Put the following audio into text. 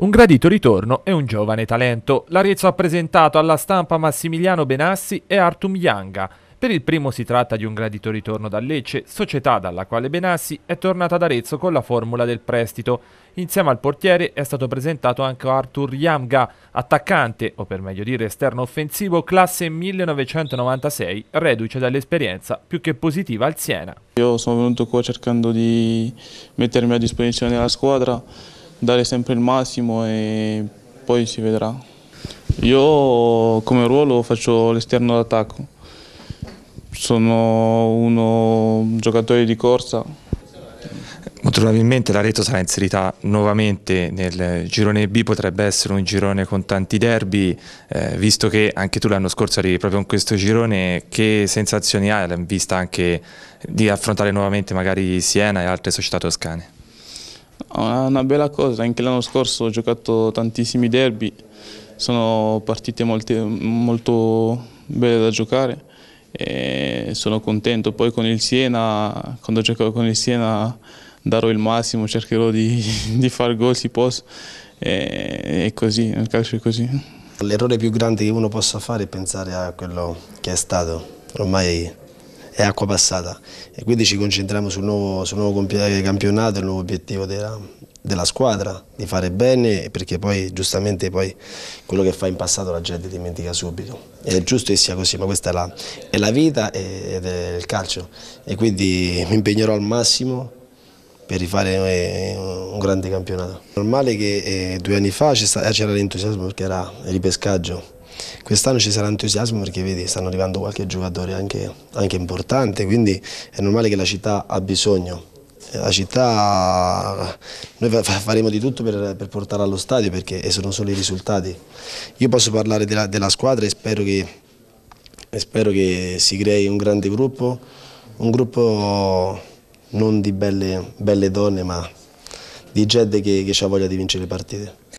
Un gradito ritorno e un giovane talento. L'Arezzo ha presentato alla stampa Massimiliano Benassi e Artum Yanga. Per il primo si tratta di un gradito ritorno da Lecce, società dalla quale Benassi è tornata ad Arezzo con la formula del prestito. Insieme al portiere è stato presentato anche Arthur Yamga, attaccante, o per meglio dire esterno offensivo, classe 1996, reduce dall'esperienza più che positiva al Siena. Io sono venuto qua cercando di mettermi a disposizione della squadra dare sempre il massimo e poi si vedrà. Io come ruolo faccio l'esterno d'attacco, sono uno giocatore di corsa. Molto probabilmente la rete sarà inserita nuovamente nel girone B, potrebbe essere un girone con tanti derby, eh, visto che anche tu l'anno scorso eri proprio in questo girone, che sensazioni hai in vista anche di affrontare nuovamente magari Siena e altre società toscane? una bella cosa, anche l'anno scorso ho giocato tantissimi derby, sono partite molte, molto belle da giocare e sono contento. Poi con il Siena, quando giocherò con il Siena darò il massimo, cercherò di, di far gol si posso e, e così, nel calcio è così. L'errore più grande che uno possa fare è pensare a quello che è stato, ormai è acqua passata e quindi ci concentriamo sul nuovo, sul nuovo eh, campionato, il nuovo obiettivo della, della, squadra, di fare bene perché poi giustamente poi quello che fa in passato la gente dimentica subito ed è giusto che sia così ma questa è la, è la vita ed è il calcio e quindi mi impegnerò al massimo per rifare eh, un grande campionato. Normale che eh, due anni fa c'era l'entusiasmo perché era il ripescaggio Quest'anno ci sarà entusiasmo perché vedi, stanno arrivando qualche giocatore anche, anche importante, quindi è normale che la città ha bisogno eh, la città, noi faremo di tutto per, per portarla allo stadio perché sono solo i risultati. Io posso parlare della, della squadra e spero che, e spero che, si crei un grande gruppo, un gruppo non di belle, belle donne ma di gente che, che ha voglia di vincere le partite.